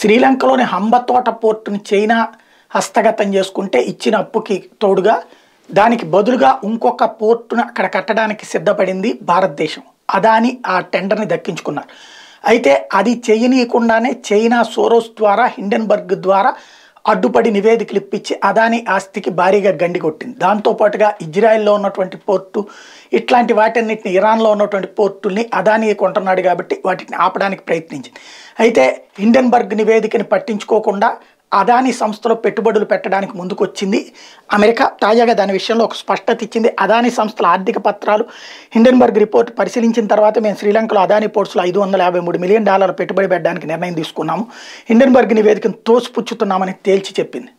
శ్రీలంకలోని హంబతోట పోర్టుని China హస్తగతం చేసుకుంటే ఇచ్చిన అప్పుకి తోడుగా దానికి బదులుగా ఇంకొక పోర్టును అక్కడ కట్టడానికి సిద్ధపడింది భారతదేశం అదాని ఆ టెండర్ని దక్కించుకున్నారు అయితే అది చేయనీయకుండానే చైనా సోరోస్ ద్వారా హిండెన్బర్గ్ ద్వారా అడ్డుపడి నివేదికలు ఇప్పించి అదాని ఆస్తికి భారీగా గండి కొట్టింది దాంతోపాటుగా ఇజ్రాయెల్లో ఉన్నటువంటి పోర్టు ఇట్లాంటి వాటన్నిటిని ఇరాన్లో ఉన్నటువంటి పోర్టుల్ని అదాని కొంటున్నాడు కాబట్టి వాటిని ఆపడానికి ప్రయత్నించింది అయితే హిండెన్బర్గ్ నివేదికని పట్టించుకోకుండా అదానీ సంస్థలో పెట్టుబడులు పెట్టడానికి ముందుకొచ్చింది అమెరికా తాజాగా దాని విషయంలో ఒక స్పష్టత ఇచ్చింది అదాని సంస్థల ఆర్థిక పత్రాలు హిండెన్బర్గ్ రిపోర్ట్ పరిశీలించిన తర్వాత మేము శ్రీలంకలో అదానీ పోర్ట్స్లో ఐదు వందల యాభై మూడు మిలియన్ డాలర్ల పెట్టుబడి పెట్టడానికి నిర్ణయం తీసుకున్నాము హిండెన్బర్గ్ నివేదికను తోసిపుచ్చుతున్నామని తేల్చి చెప్పింది